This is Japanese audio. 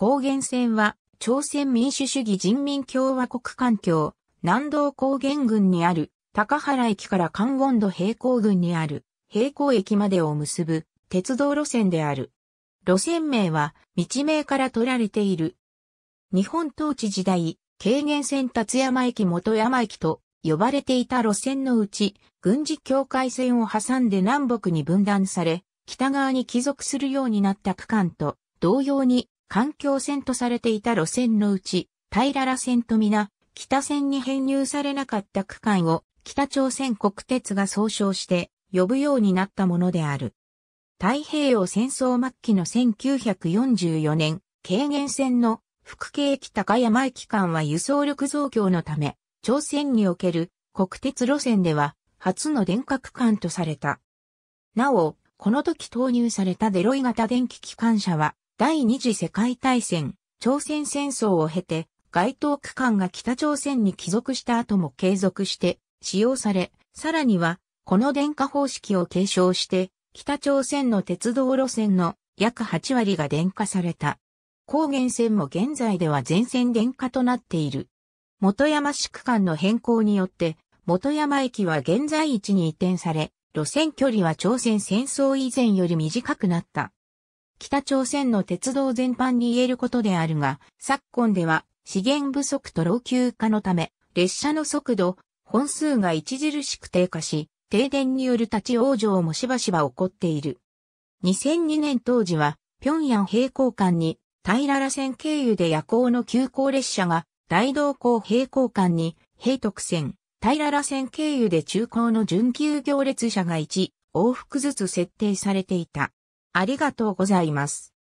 高原線は、朝鮮民主主義人民共和国環境、南道高原郡にある、高原駅から関温度平行郡にある、平行駅までを結ぶ、鉄道路線である。路線名は、道名から取られている。日本統治時代、軽減線達山駅元山駅と呼ばれていた路線のうち、軍事境界線を挟んで南北に分断され、北側に帰属するようになった区間と、同様に環境線とされていた路線のうち、平良線と皆、北線に編入されなかった区間を北朝鮮国鉄が総称して呼ぶようになったものである。太平洋戦争末期の1944年、軽減線の福京駅高山駅間は輸送力増強のため、朝鮮における国鉄路線では初の電化区間とされた。なお、この時投入されたデロイ型電気機関車は第二次世界大戦、朝鮮戦争を経て、該当区間が北朝鮮に帰属した後も継続して使用され、さらには、この電化方式を継承して、北朝鮮の鉄道路線の約8割が電化された。高原線も現在では全線電化となっている。元山市区間の変更によって、元山駅は現在位置に移転され、路線距離は朝鮮戦争以前より短くなった。北朝鮮の鉄道全般に言えることであるが、昨今では資源不足と老朽化のため、列車の速度、本数が著しく低下し、停電による立ち往生もしばしば起こっている。2002年当時は、平壌平行間に、平らら線経由で夜行の急行列車が、大道港平行間に、平徳線、平らら線経由で中高の準急行列車が1、往復ずつ設定されていた。ありがとうございます。